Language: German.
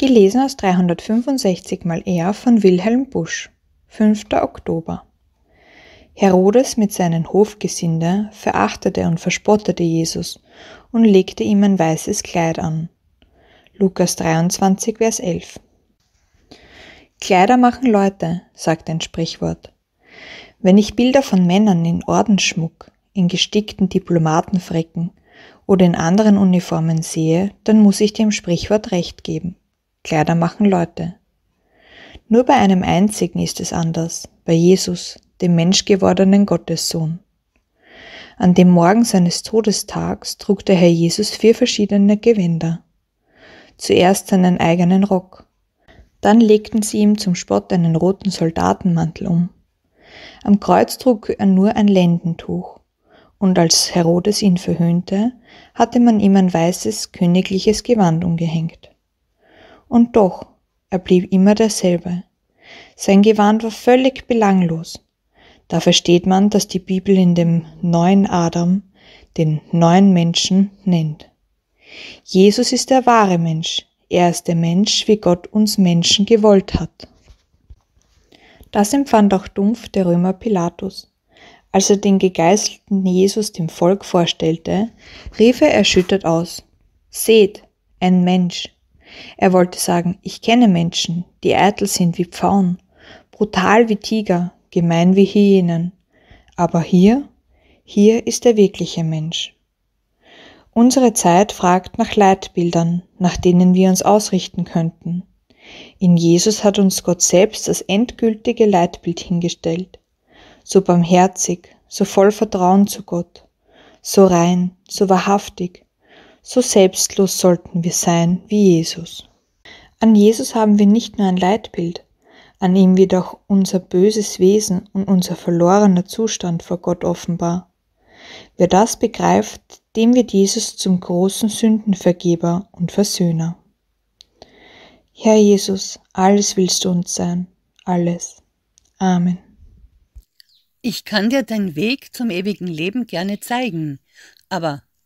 Gelesen aus 365 mal er von Wilhelm Busch. 5. Oktober. Herodes mit seinen Hofgesinde verachtete und verspottete Jesus und legte ihm ein weißes Kleid an. Lukas 23, Vers 11. Kleider machen Leute, sagt ein Sprichwort. Wenn ich Bilder von Männern in Ordensschmuck, in gestickten Diplomatenfrecken oder in anderen Uniformen sehe, dann muss ich dem Sprichwort recht geben. Kleider machen Leute. Nur bei einem einzigen ist es anders, bei Jesus, dem menschgewordenen Gottessohn. An dem Morgen seines Todestags trug der Herr Jesus vier verschiedene Gewänder. Zuerst seinen eigenen Rock. Dann legten sie ihm zum Spott einen roten Soldatenmantel um. Am Kreuz trug er nur ein Lendentuch. Und als Herodes ihn verhöhnte, hatte man ihm ein weißes königliches Gewand umgehängt. Und doch, er blieb immer derselbe. Sein Gewand war völlig belanglos. Da versteht man, dass die Bibel in dem neuen Adam den neuen Menschen nennt. Jesus ist der wahre Mensch. Er ist der Mensch, wie Gott uns Menschen gewollt hat. Das empfand auch dumpf der Römer Pilatus. Als er den gegeißelten Jesus dem Volk vorstellte, rief er erschüttert aus, Seht, ein Mensch. Er wollte sagen, ich kenne Menschen, die eitel sind wie Pfauen, brutal wie Tiger, gemein wie Hyänen. Aber hier, hier ist der wirkliche Mensch. Unsere Zeit fragt nach Leitbildern, nach denen wir uns ausrichten könnten. In Jesus hat uns Gott selbst das endgültige Leitbild hingestellt. So barmherzig, so voll Vertrauen zu Gott, so rein, so wahrhaftig, so selbstlos sollten wir sein wie Jesus. An Jesus haben wir nicht nur ein Leitbild, an ihm wird auch unser böses Wesen und unser verlorener Zustand vor Gott offenbar. Wer das begreift, dem wird Jesus zum großen Sündenvergeber und Versöhner. Herr Jesus, alles willst du uns sein, alles. Amen. Ich kann dir deinen Weg zum ewigen Leben gerne zeigen, aber